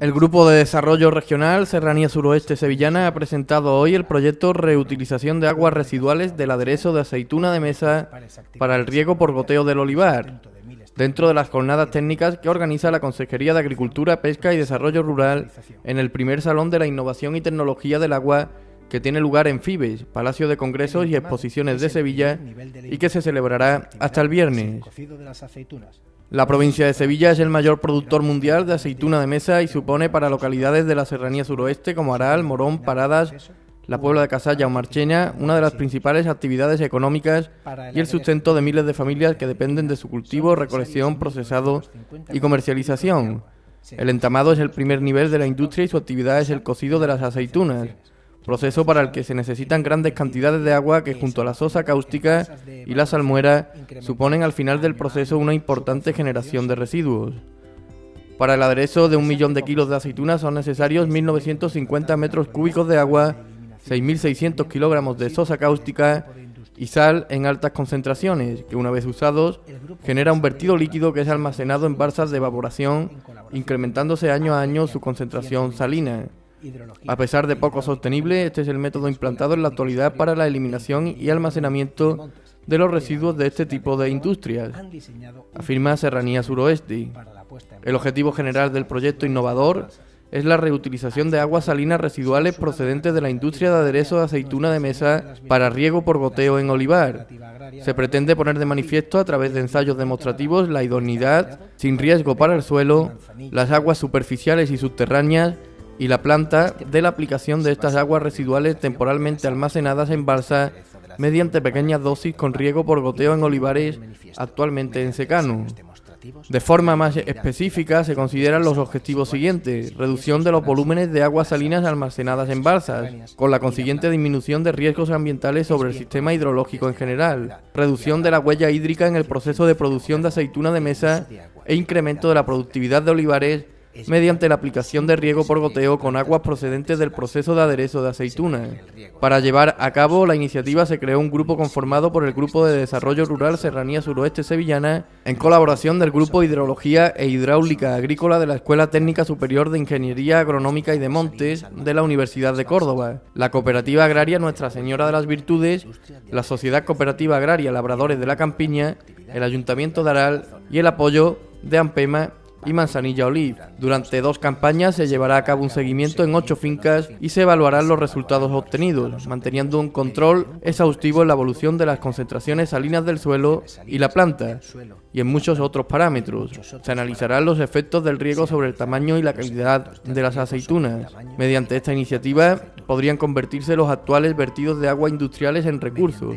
El Grupo de Desarrollo Regional Serranía Suroeste Sevillana ha presentado hoy el proyecto Reutilización de aguas residuales del aderezo de aceituna de mesa para el riego por goteo del olivar, dentro de las jornadas técnicas que organiza la Consejería de Agricultura, Pesca y Desarrollo Rural en el primer Salón de la Innovación y Tecnología del Agua que tiene lugar en Fibes, Palacio de Congresos y Exposiciones de Sevilla, y que se celebrará hasta el viernes. La provincia de Sevilla es el mayor productor mundial de aceituna de mesa y supone para localidades de la serranía suroeste como Aral, Morón, Paradas, la Puebla de Casalla o Marcheña, una de las principales actividades económicas y el sustento de miles de familias que dependen de su cultivo, recolección, procesado y comercialización. El entamado es el primer nivel de la industria y su actividad es el cocido de las aceitunas proceso para el que se necesitan grandes cantidades de agua que junto a la sosa cáustica y la salmuera suponen al final del proceso una importante generación de residuos. Para el aderezo de un millón de kilos de aceitunas son necesarios 1.950 metros cúbicos de agua, 6.600 kilogramos de sosa cáustica y sal en altas concentraciones, que una vez usados genera un vertido líquido que es almacenado en balsas de evaporación, incrementándose año a año su concentración salina. A pesar de poco sostenible, este es el método implantado en la actualidad para la eliminación y almacenamiento de los residuos de este tipo de industrias, afirma Serranía Suroeste. El objetivo general del proyecto innovador es la reutilización de aguas salinas residuales procedentes de la industria de aderezo de aceituna de mesa para riego por goteo en olivar. Se pretende poner de manifiesto a través de ensayos demostrativos la idoneidad, sin riesgo para el suelo, las aguas superficiales y subterráneas y la planta de la aplicación de estas aguas residuales temporalmente almacenadas en balsas mediante pequeñas dosis con riego por goteo en olivares actualmente en secano. De forma más específica se consideran los objetivos siguientes, reducción de los volúmenes de aguas salinas almacenadas en balsas, con la consiguiente disminución de riesgos ambientales sobre el sistema hidrológico en general, reducción de la huella hídrica en el proceso de producción de aceituna de mesa e incremento de la productividad de olivares mediante la aplicación de riego por goteo con aguas procedentes del proceso de aderezo de aceituna. Para llevar a cabo la iniciativa se creó un grupo conformado por el Grupo de Desarrollo Rural Serranía Suroeste Sevillana en colaboración del Grupo Hidrología e Hidráulica Agrícola de la Escuela Técnica Superior de Ingeniería Agronómica y de Montes de la Universidad de Córdoba, la Cooperativa Agraria Nuestra Señora de las Virtudes, la Sociedad Cooperativa Agraria Labradores de la Campiña, el Ayuntamiento de Aral y el apoyo de Ampema y Manzanilla Olive. Durante dos campañas se llevará a cabo un seguimiento en ocho fincas y se evaluarán los resultados obtenidos, manteniendo un control exhaustivo en la evolución de las concentraciones salinas del suelo y la planta, y en muchos otros parámetros. Se analizarán los efectos del riego sobre el tamaño y la calidad de las aceitunas. Mediante esta iniciativa podrían convertirse los actuales vertidos de agua industriales en recursos,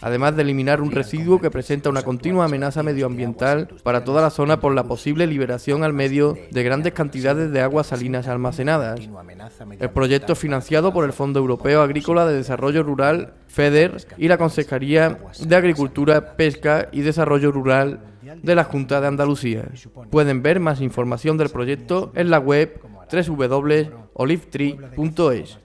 además de eliminar un residuo que presenta una continua amenaza medioambiental para toda la zona por la posible liberación al medio de grandes cantidades de aguas salinas almacenadas. El proyecto es financiado por el Fondo Europeo Agrícola de Desarrollo Rural, FEDER, y la Consejería de Agricultura, Pesca y Desarrollo Rural de la Junta de Andalucía. Pueden ver más información del proyecto en la web www.olivetree.es.